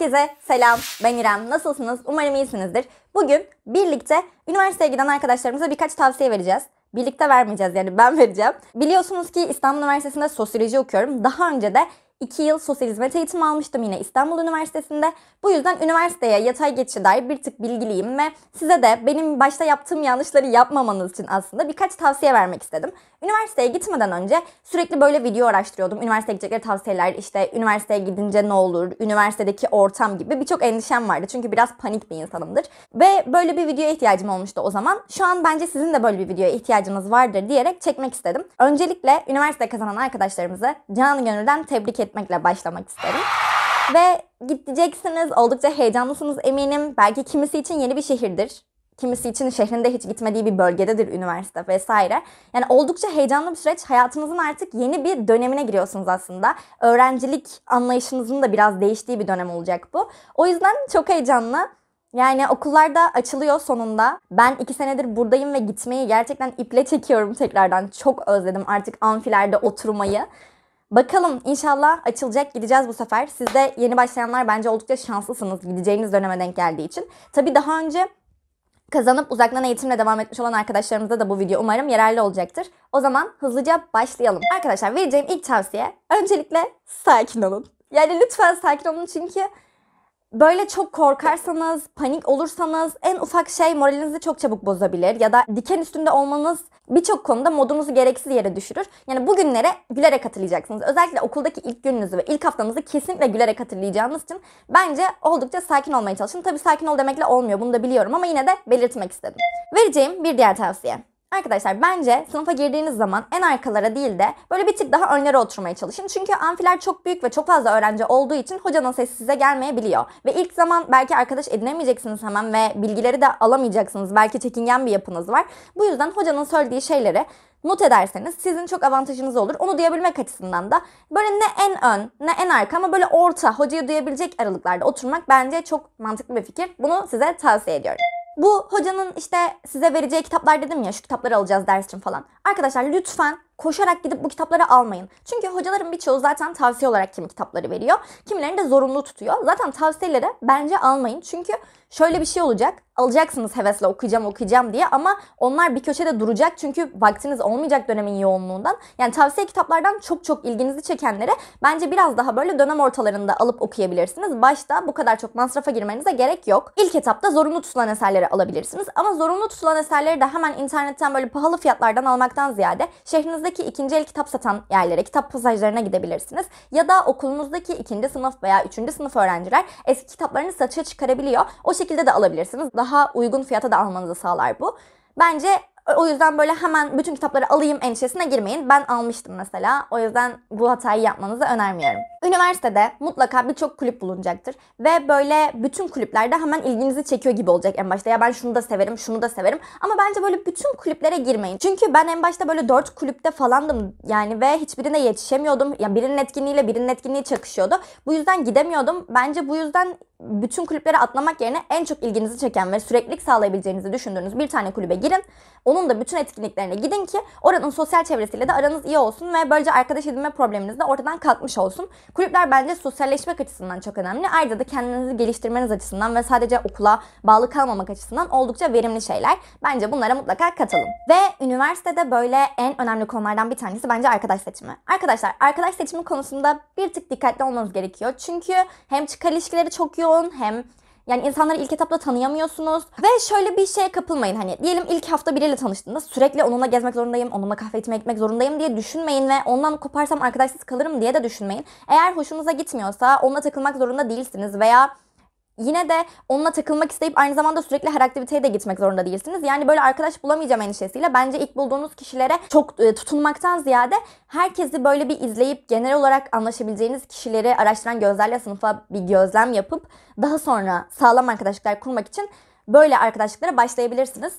Herkese selam. Ben İrem. Nasılsınız? Umarım iyisinizdir. Bugün birlikte üniversiteye giden arkadaşlarımıza birkaç tavsiye vereceğiz. Birlikte vermeyeceğiz yani ben vereceğim. Biliyorsunuz ki İstanbul Üniversitesi'nde sosyoloji okuyorum. Daha önce de 2 yıl sosyal hizmet eğitimi almıştım yine İstanbul Üniversitesi'nde. Bu yüzden üniversiteye yatay geçişe dair bir tık bilgiliyim ve size de benim başta yaptığım yanlışları yapmamanız için aslında birkaç tavsiye vermek istedim. Üniversiteye gitmeden önce sürekli böyle video araştırıyordum. Üniversiteye gidecekleri tavsiyeler, işte üniversiteye gidince ne olur, üniversitedeki ortam gibi birçok endişem vardı. Çünkü biraz panik bir insanımdır. Ve böyle bir videoya ihtiyacım olmuştu o zaman. Şu an bence sizin de böyle bir videoya ihtiyacınız vardır diyerek çekmek istedim. Öncelikle üniversite kazanan arkadaşlarımızı canı gönülden tebrik ediyorum etmekle başlamak isterim. Ve gideceksiniz, oldukça heyecanlısınız eminim. Belki kimisi için yeni bir şehirdir. Kimisi için şehrinde hiç gitmediği bir bölgededir üniversite vesaire. Yani oldukça heyecanlı bir süreç. Hayatınızın artık yeni bir dönemine giriyorsunuz aslında. Öğrencilik anlayışınızın da biraz değiştiği bir dönem olacak bu. O yüzden çok heyecanlı. Yani okullar da açılıyor sonunda. Ben iki senedir buradayım ve gitmeyi gerçekten iple çekiyorum tekrardan. Çok özledim artık amfilerde oturmayı. Bakalım inşallah açılacak gideceğiz bu sefer. Siz de yeni başlayanlar bence oldukça şanslısınız gideceğiniz döneme denk geldiği için. Tabi daha önce kazanıp uzaktan eğitimle devam etmiş olan arkadaşlarımıza da bu video umarım yararlı olacaktır. O zaman hızlıca başlayalım. Arkadaşlar vereceğim ilk tavsiye öncelikle sakin olun. Yani lütfen sakin olun çünkü Böyle çok korkarsanız, panik olursanız en ufak şey moralinizi çok çabuk bozabilir ya da diken üstünde olmanız birçok konuda modunuzu gereksiz yere düşürür. Yani bu günlere gülerek hatırlayacaksınız. Özellikle okuldaki ilk gününüzü ve ilk haftanızı kesinlikle gülerek hatırlayacağınız için bence oldukça sakin olmaya çalışın. Tabii sakin ol demekle olmuyor bunu da biliyorum ama yine de belirtmek istedim. Vereceğim bir diğer tavsiye. Arkadaşlar bence sınıfa girdiğiniz zaman en arkalara değil de böyle bir tık daha önlere oturmaya çalışın. Çünkü amfiler çok büyük ve çok fazla öğrenci olduğu için hocanın sesi size gelmeyebiliyor. Ve ilk zaman belki arkadaş edinemeyeceksiniz hemen ve bilgileri de alamayacaksınız. Belki çekingen bir yapınız var. Bu yüzden hocanın söylediği şeyleri not ederseniz sizin çok avantajınız olur. Onu duyabilmek açısından da böyle ne en ön ne en arka ama böyle orta hocayı duyabilecek aralıklarda oturmak bence çok mantıklı bir fikir. Bunu size tavsiye ediyorum bu hocanın işte size vereceği kitaplar dedim ya şu kitapları alacağız ders için falan. Arkadaşlar lütfen koşarak gidip bu kitapları almayın. Çünkü hocaların birçoğu zaten tavsiye olarak kimi kitapları veriyor. Kimilerini de zorunlu tutuyor. Zaten tavsiyeleri bence almayın. Çünkü şöyle bir şey olacak alacaksınız hevesle okuyacağım okuyacağım diye ama onlar bir köşede duracak çünkü vaktiniz olmayacak dönemin yoğunluğundan. Yani tavsiye kitaplardan çok çok ilginizi çekenlere bence biraz daha böyle dönem ortalarında alıp okuyabilirsiniz. Başta bu kadar çok masrafa girmenize gerek yok. İlk etapta zorunlu tutulan eserleri alabilirsiniz ama zorunlu tutulan eserleri de hemen internetten böyle pahalı fiyatlardan almaktan ziyade şehrinizdeki ikinci el kitap satan yerlere, kitap pasajlarına gidebilirsiniz. Ya da okulunuzdaki ikinci sınıf veya üçüncü sınıf öğrenciler eski kitaplarını satışa çıkarabiliyor. O şekilde de alabilirsiniz. Daha daha uygun fiyata da almanızı sağlar bu. Bence o yüzden böyle hemen bütün kitapları alayım endişesine girmeyin. Ben almıştım mesela. O yüzden bu hatayı yapmanızı önermiyorum. Üniversitede mutlaka birçok kulüp bulunacaktır. Ve böyle bütün kulüplerde hemen ilginizi çekiyor gibi olacak en başta. Ya ben şunu da severim, şunu da severim. Ama bence böyle bütün kulüplere girmeyin. Çünkü ben en başta böyle dört kulüpte falandım yani ve hiçbirine yetişemiyordum. Ya birinin etkinliğiyle birinin etkinliği çakışıyordu. Bu yüzden gidemiyordum. Bence bu yüzden bütün kulüplere atlamak yerine en çok ilginizi çeken ve süreklilik sağlayabileceğinizi düşündüğünüz bir tane kulübe girin. Onun da bütün etkinliklerine gidin ki oranın sosyal çevresiyle de aranız iyi olsun ve böylece arkadaş edinme probleminiz de ortadan kalkmış olsun. Kulüpler bence sosyalleşmek açısından çok önemli. Ayrıca da kendinizi geliştirmeniz açısından ve sadece okula bağlı kalmamak açısından oldukça verimli şeyler. Bence bunlara mutlaka katılın. Ve üniversitede böyle en önemli konulardan bir tanesi bence arkadaş seçimi. Arkadaşlar arkadaş seçimi konusunda bir tık dikkatli olmanız gerekiyor. Çünkü hem çıkar ilişkileri çok yoğun hem yani insanları ilk etapta tanıyamıyorsunuz. Ve şöyle bir şeye kapılmayın hani. Diyelim ilk hafta biriyle tanıştığında sürekli onunla gezmek zorundayım, onunla kahve içmeye gitmek zorundayım diye düşünmeyin ve ondan koparsam arkadaşsız kalırım diye de düşünmeyin. Eğer hoşunuza gitmiyorsa onunla takılmak zorunda değilsiniz veya yine de onunla takılmak isteyip aynı zamanda sürekli her aktiviteye de gitmek zorunda değilsiniz. Yani böyle arkadaş bulamayacağım endişesiyle bence ilk bulduğunuz kişilere çok e, tutunmaktan ziyade herkesi böyle bir izleyip genel olarak anlaşabileceğiniz kişileri araştıran gözlerle sınıfa bir gözlem yapıp daha sonra sağlam arkadaşlıklar kurmak için böyle arkadaşlıklara başlayabilirsiniz.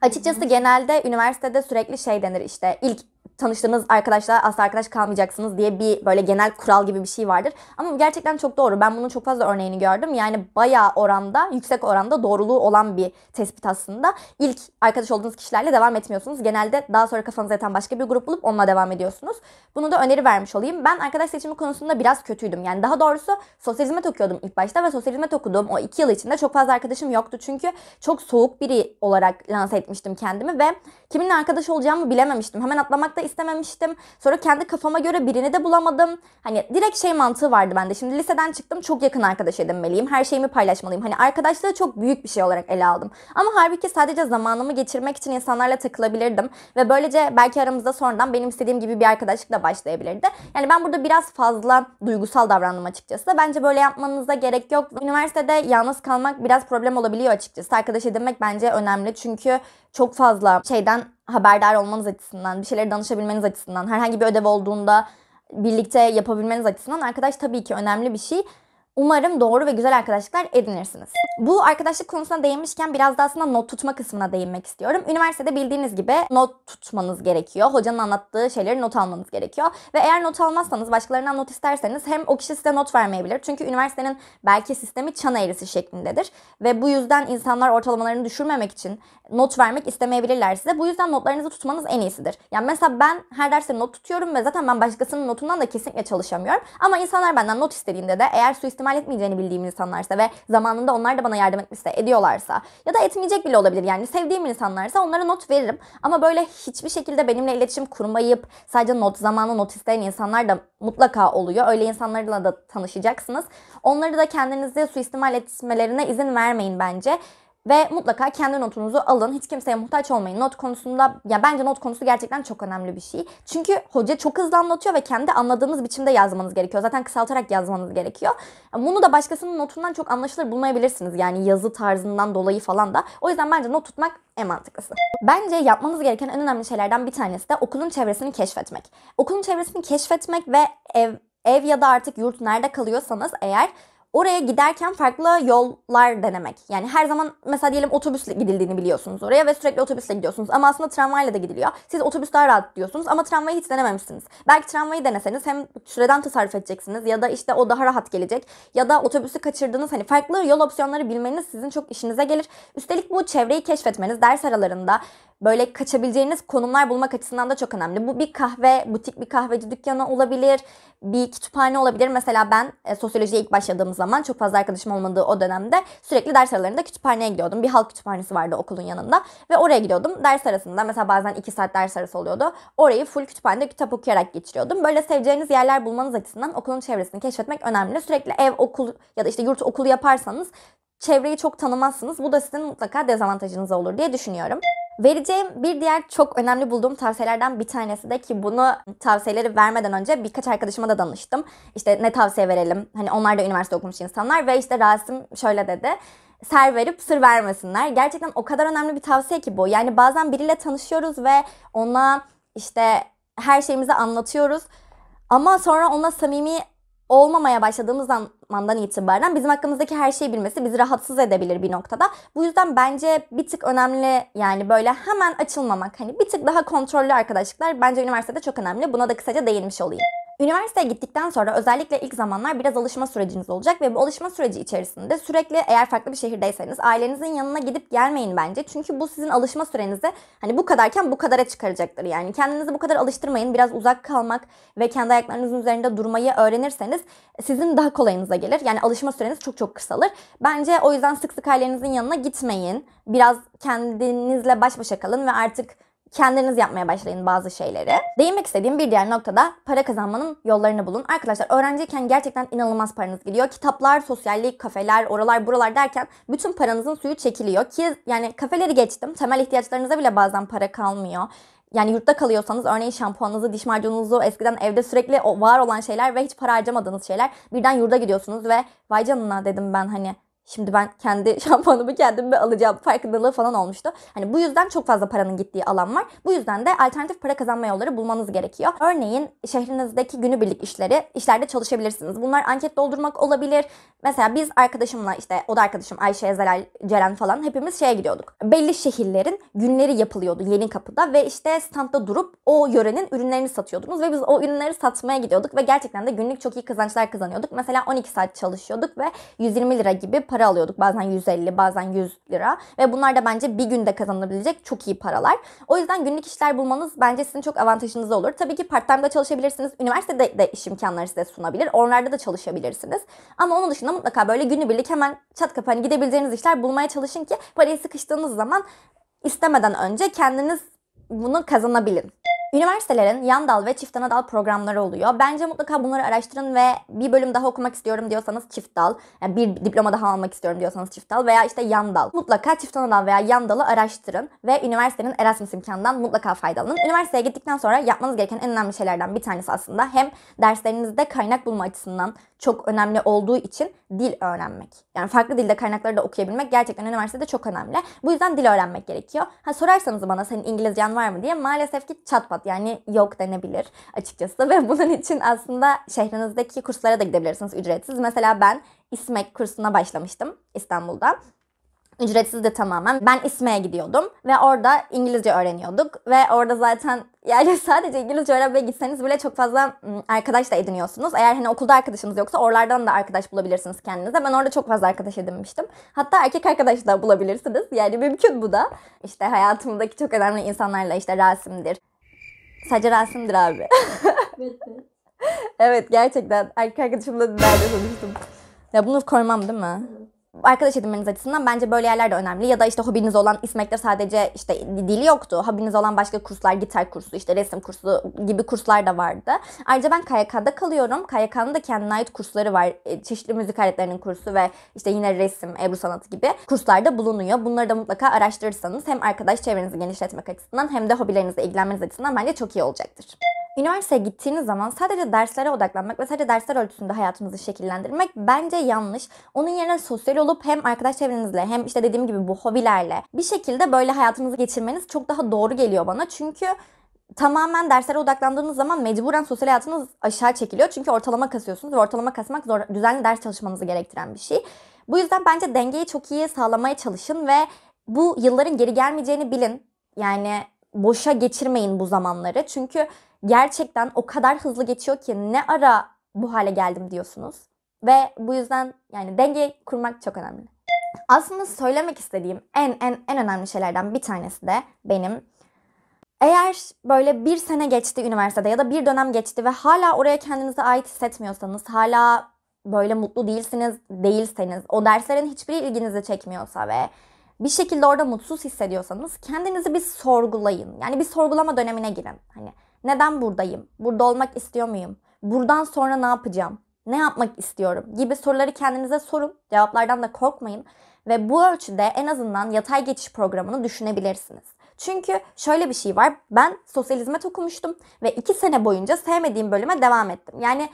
Açıkçası genelde üniversitede sürekli şey denir işte ilk tanıştığınız arkadaşla asla arkadaş kalmayacaksınız diye bir böyle genel kural gibi bir şey vardır. Ama gerçekten çok doğru. Ben bunun çok fazla örneğini gördüm. Yani bayağı oranda, yüksek oranda doğruluğu olan bir tespit aslında. İlk arkadaş olduğunuz kişilerle devam etmiyorsunuz. Genelde daha sonra kafanıza yatan başka bir grup bulup onunla devam ediyorsunuz. Bunu da öneri vermiş olayım. Ben arkadaş seçimi konusunda biraz kötüydüm. Yani daha doğrusu sosyalizme tokuyordum ilk başta ve sosyalizme tokuduğum o iki yıl içinde çok fazla arkadaşım yoktu. Çünkü çok soğuk biri olarak lanse etmiştim kendimi ve kiminle arkadaş olacağımı bilememiştim. Hemen atlamak da istememiştim. Sonra kendi kafama göre birini de bulamadım. Hani direkt şey mantığı vardı bende. Şimdi liseden çıktım çok yakın arkadaş edinmeliyim. Her şeyimi paylaşmalıyım. Hani arkadaşlığı çok büyük bir şey olarak ele aldım. Ama halbuki sadece zamanımı geçirmek için insanlarla takılabilirdim. Ve böylece belki aramızda sonradan benim istediğim gibi bir arkadaşlık da başlayabilirdi. Yani ben burada biraz fazla duygusal davrandım açıkçası. Bence böyle yapmanıza gerek yok. Üniversitede yalnız kalmak biraz problem olabiliyor açıkçası. Arkadaş edinmek bence önemli. Çünkü çok fazla şeyden haberdar olmanız açısından, bir şeylere danışabilmeniz açısından, herhangi bir ödev olduğunda birlikte yapabilmeniz açısından arkadaş tabii ki önemli bir şey. Umarım doğru ve güzel arkadaşlıklar edinirsiniz. Bu arkadaşlık konusuna değinmişken biraz da aslında not tutma kısmına değinmek istiyorum. Üniversitede bildiğiniz gibi not tutmanız gerekiyor. Hocanın anlattığı şeyleri not almanız gerekiyor. Ve eğer not almazsanız, başkalarından not isterseniz hem o kişi size not vermeyebilir. Çünkü üniversitenin belki sistemi çan eğrisi şeklindedir. Ve bu yüzden insanlar ortalamalarını düşürmemek için not vermek istemeyebilirler size. Bu yüzden notlarınızı tutmanız en iyisidir. Yani mesela ben her derste not tutuyorum ve zaten ben başkasının notundan da kesinlikle çalışamıyorum. Ama insanlar benden not istediğinde de eğer suistimal ihtimal etmeyeceğini bildiğim insanlarsa ve zamanında onlar da bana yardım etmişse, ediyorlarsa ya da etmeyecek bile olabilir yani sevdiğim insanlarsa onlara not veririm. Ama böyle hiçbir şekilde benimle iletişim kurmayıp sadece not zamanı not isteyen insanlar da mutlaka oluyor. Öyle insanlarla da tanışacaksınız. Onları da kendinizi suistimal etmelerine izin vermeyin bence. Ve mutlaka kendi notunuzu alın. Hiç kimseye muhtaç olmayın. Not konusunda ya bence not konusu gerçekten çok önemli bir şey. Çünkü hoca çok hızlı anlatıyor ve kendi anladığınız biçimde yazmanız gerekiyor. Zaten kısaltarak yazmanız gerekiyor. Bunu da başkasının notundan çok anlaşılır bulmayabilirsiniz. Yani yazı tarzından dolayı falan da. O yüzden bence not tutmak en mantıklısı. Bence yapmanız gereken en önemli şeylerden bir tanesi de okulun çevresini keşfetmek. Okulun çevresini keşfetmek ve ev ev ya da artık yurt nerede kalıyorsanız eğer oraya giderken farklı yollar denemek. Yani her zaman mesela diyelim otobüsle gidildiğini biliyorsunuz oraya ve sürekli otobüsle gidiyorsunuz. Ama aslında tramvayla da gidiliyor. Siz otobüs daha rahat diyorsunuz ama tramvayı hiç denememişsiniz. Belki tramvayı deneseniz hem süreden tasarruf edeceksiniz ya da işte o daha rahat gelecek. Ya da otobüsü kaçırdığınız hani farklı yol opsiyonları bilmeniz sizin çok işinize gelir. Üstelik bu çevreyi keşfetmeniz ders aralarında böyle kaçabileceğiniz konumlar bulmak açısından da çok önemli. Bu bir kahve, butik bir kahveci dükkanı olabilir, bir kütüphane olabilir. Mesela ben e, sosyolojiye ilk başladığım zaman zaman çok fazla arkadaşım olmadığı o dönemde sürekli ders aralarında kütüphaneye gidiyordum. Bir halk kütüphanesi vardı okulun yanında ve oraya gidiyordum. Ders arasında mesela bazen 2 saat ders arası oluyordu. Orayı full kütüphanede kitap okuyarak geçiriyordum. Böyle seveceğiniz yerler bulmanız açısından okulun çevresini keşfetmek önemli. Sürekli ev, okul ya da işte yurt okulu yaparsanız çevreyi çok tanımazsınız. Bu da sizin mutlaka dezavantajınız olur diye düşünüyorum. Vereceğim bir diğer çok önemli bulduğum tavsiyelerden bir tanesi de ki bunu tavsiyeleri vermeden önce birkaç arkadaşıma da danıştım. İşte ne tavsiye verelim? Hani onlar da üniversite okumuş insanlar ve işte Rasim şöyle dedi ser verip sır vermesinler. Gerçekten o kadar önemli bir tavsiye ki bu. Yani bazen biriyle tanışıyoruz ve ona işte her şeyimizi anlatıyoruz. Ama sonra ona samimi olmamaya başladığımız zamandan itibaren bizim hakkımızdaki her şeyi bilmesi bizi rahatsız edebilir bir noktada. Bu yüzden bence bir tık önemli yani böyle hemen açılmamak hani bir tık daha kontrollü arkadaşlıklar bence üniversitede çok önemli. Buna da kısaca değinmiş olayım. Üniversiteye gittikten sonra özellikle ilk zamanlar biraz alışma süreciniz olacak ve bu alışma süreci içerisinde sürekli eğer farklı bir şehirdeyseniz ailenizin yanına gidip gelmeyin bence. Çünkü bu sizin alışma sürenizi hani bu kadarken bu kadara çıkaracaktır. Yani kendinizi bu kadar alıştırmayın. Biraz uzak kalmak ve kendi ayaklarınızın üzerinde durmayı öğrenirseniz sizin daha kolayınıza gelir. Yani alışma süreniz çok çok kısalır. Bence o yüzden sık sık ailenizin yanına gitmeyin. Biraz kendinizle baş başa kalın ve artık kendiniz yapmaya başlayın bazı şeyleri. Değinmek istediğim bir diğer noktada para kazanmanın yollarını bulun. Arkadaşlar öğrenciyken gerçekten inanılmaz paranız gidiyor. Kitaplar, sosyallik, kafeler, oralar buralar derken bütün paranızın suyu çekiliyor. Ki yani kafeleri geçtim. Temel ihtiyaçlarınıza bile bazen para kalmıyor. Yani yurtta kalıyorsanız örneğin şampuanınızı, diş macununuzu eskiden evde sürekli var olan şeyler ve hiç para harcamadığınız şeyler birden yurda gidiyorsunuz ve vay canına dedim ben hani Şimdi ben kendi şampuanımı kendime alacağım farkındalığı falan olmuştu. Hani bu yüzden çok fazla paranın gittiği alan var. Bu yüzden de alternatif para kazanma yolları bulmanız gerekiyor. Örneğin şehrinizdeki günübirlik işleri, işlerde çalışabilirsiniz. Bunlar anket doldurmak olabilir. Mesela biz arkadaşımla işte o da arkadaşım Ayşe, Ezelal, Ceren falan hepimiz şeye gidiyorduk. Belli şehirlerin günleri yapılıyordu yeni kapıda ve işte standda durup o yörenin ürünlerini satıyordunuz ve biz o ürünleri satmaya gidiyorduk ve gerçekten de günlük çok iyi kazançlar kazanıyorduk. Mesela 12 saat çalışıyorduk ve 120 lira gibi para alıyorduk. Bazen 150, bazen 100 lira. Ve bunlar da bence bir günde kazanılabilecek çok iyi paralar. O yüzden günlük işler bulmanız bence sizin çok avantajınız olur. Tabii ki part-time'da çalışabilirsiniz. Üniversitede de iş imkanları size sunabilir. Onlarda da çalışabilirsiniz. Ama onun dışında mutlaka böyle günübirlik hemen çat kapı hani gidebileceğiniz işler bulmaya çalışın ki parayı sıkıştığınız zaman istemeden önce kendiniz bunu kazanabilin. Üniversitelerin yan dal ve çift ana dal programları oluyor. Bence mutlaka bunları araştırın ve bir bölüm daha okumak istiyorum diyorsanız çift dal, yani bir diploma daha almak istiyorum diyorsanız çift dal veya işte yan dal. Mutlaka çift ana dal veya yan dalı araştırın ve üniversitenin Erasmus imkanından mutlaka faydalanın. Üniversiteye gittikten sonra yapmanız gereken en önemli şeylerden bir tanesi aslında hem derslerinizde kaynak bulma açısından çok önemli olduğu için dil öğrenmek. Yani farklı dilde kaynakları da okuyabilmek gerçekten üniversitede çok önemli. Bu yüzden dil öğrenmek gerekiyor. Ha sorarsanız bana senin İngilizcen var mı diye maalesef ki çat pat yani yok denebilir açıkçası. Ve bunun için aslında şehrinizdeki kurslara da gidebilirsiniz ücretsiz. Mesela ben İSMEK kursuna başlamıştım İstanbul'da. Ücretsiz de tamamen. Ben İSME'ye gidiyordum ve orada İngilizce öğreniyorduk ve orada zaten yani sadece İngilizce öğrenmeye gitseniz bile çok fazla arkadaş da ediniyorsunuz. Eğer hani okulda arkadaşınız yoksa oralardan da arkadaş bulabilirsiniz kendinize. Ben orada çok fazla arkadaş edinmiştim. Hatta erkek arkadaş da bulabilirsiniz. Yani mümkün bu da. İşte hayatımdaki çok önemli insanlarla işte Rasim'dir, Sadece Rasim'dir abi. evet, evet. evet gerçekten erkek arkadaşımla nerede konuştum. Ya bunu koymam değil mi? arkadaş edinmeniz açısından bence böyle yerler de önemli. Ya da işte hobiniz olan İSMEK'te sadece işte dili yoktu. Hobiniz olan başka kurslar, gitar kursu, işte resim kursu gibi kurslar da vardı. Ayrıca ben KYK'da kalıyorum. KYK'nın da kendine ait kursları var. E, çeşitli müzik aletlerinin kursu ve işte yine resim, ebru sanatı gibi kurslarda bulunuyor. Bunları da mutlaka araştırırsanız hem arkadaş çevrenizi genişletmek açısından hem de hobilerinizle ilgilenmeniz açısından bence çok iyi olacaktır. Üniversiteye gittiğiniz zaman sadece derslere odaklanmak ve sadece dersler ölçüsünde hayatınızı şekillendirmek bence yanlış. Onun yerine sosyal olup hem arkadaş çevrenizle hem işte dediğim gibi bu hobilerle bir şekilde böyle hayatınızı geçirmeniz çok daha doğru geliyor bana. Çünkü tamamen derslere odaklandığınız zaman mecburen sosyal hayatınız aşağı çekiliyor. Çünkü ortalama kasıyorsunuz ve ortalama kasmak zor, düzenli ders çalışmanızı gerektiren bir şey. Bu yüzden bence dengeyi çok iyi sağlamaya çalışın ve bu yılların geri gelmeyeceğini bilin. Yani boşa geçirmeyin bu zamanları. Çünkü gerçekten o kadar hızlı geçiyor ki ne ara bu hale geldim diyorsunuz. Ve bu yüzden yani denge kurmak çok önemli. Aslında söylemek istediğim en en en önemli şeylerden bir tanesi de benim eğer böyle bir sene geçti üniversitede ya da bir dönem geçti ve hala oraya kendinize ait hissetmiyorsanız, hala böyle mutlu değilsiniz, değilseniz, o derslerin hiçbiri ilginizi çekmiyorsa ve bir şekilde orada mutsuz hissediyorsanız kendinizi bir sorgulayın. Yani bir sorgulama dönemine girin. Hani neden buradayım? Burada olmak istiyor muyum? Buradan sonra ne yapacağım? Ne yapmak istiyorum? Gibi soruları kendinize sorun. Cevaplardan da korkmayın. Ve bu ölçüde en azından yatay geçiş programını düşünebilirsiniz. Çünkü şöyle bir şey var. Ben sosyalizme hizmet okumuştum ve iki sene boyunca sevmediğim bölüme devam ettim. Yani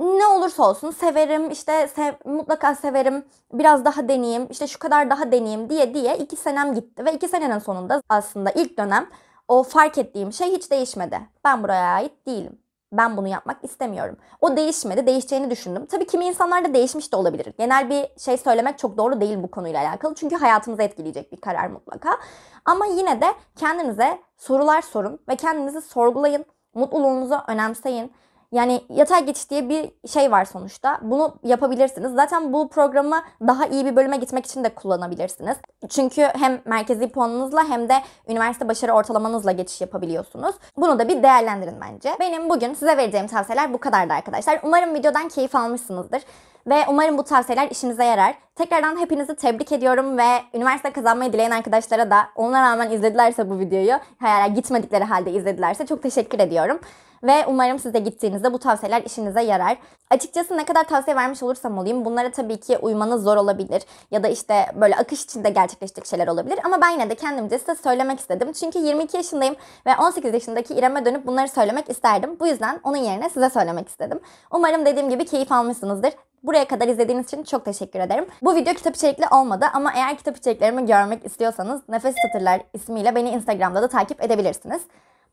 ne olursa olsun severim işte sev, mutlaka severim biraz daha deneyeyim işte şu kadar daha deneyeyim diye diye iki senem gitti ve iki senenin sonunda aslında ilk dönem o fark ettiğim şey hiç değişmedi. Ben buraya ait değilim. Ben bunu yapmak istemiyorum. O değişmedi, değişeceğini düşündüm. Tabii kimi insanlar da değişmiş de olabilir. Genel bir şey söylemek çok doğru değil bu konuyla alakalı. Çünkü hayatımızı etkileyecek bir karar mutlaka. Ama yine de kendinize sorular sorun ve kendinizi sorgulayın. Mutluluğunuzu önemseyin. Yani yatay geçiş diye bir şey var sonuçta. Bunu yapabilirsiniz. Zaten bu programı daha iyi bir bölüme gitmek için de kullanabilirsiniz. Çünkü hem merkezi puanınızla hem de üniversite başarı ortalamanızla geçiş yapabiliyorsunuz. Bunu da bir değerlendirin bence. Benim bugün size vereceğim tavsiyeler bu kadardı arkadaşlar. Umarım videodan keyif almışsınızdır. Ve umarım bu tavsiyeler işinize yarar. Tekrardan hepinizi tebrik ediyorum ve üniversite kazanmayı dileyen arkadaşlara da ona rağmen izledilerse bu videoyu, hayal gitmedikleri halde izledilerse çok teşekkür ediyorum. Ve umarım siz de gittiğinizde bu tavsiyeler işinize yarar. Açıkçası ne kadar tavsiye vermiş olursam olayım bunlara tabii ki uymanız zor olabilir. Ya da işte böyle akış içinde gerçekleşecek şeyler olabilir. Ama ben yine de kendimce size söylemek istedim. Çünkü 22 yaşındayım ve 18 yaşındaki İrem'e dönüp bunları söylemek isterdim. Bu yüzden onun yerine size söylemek istedim. Umarım dediğim gibi keyif almışsınızdır. Buraya kadar izlediğiniz için çok teşekkür ederim. Bu video kitap içerikli olmadı ama eğer kitap içeriklerimi görmek istiyorsanız Nefes Satırlar ismiyle beni Instagram'da da takip edebilirsiniz.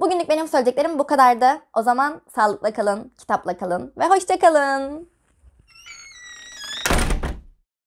Bugünlük benim söyleyeceklerim bu kadardı. O zaman sağlıkla kalın, kitapla kalın ve hoşça kalın.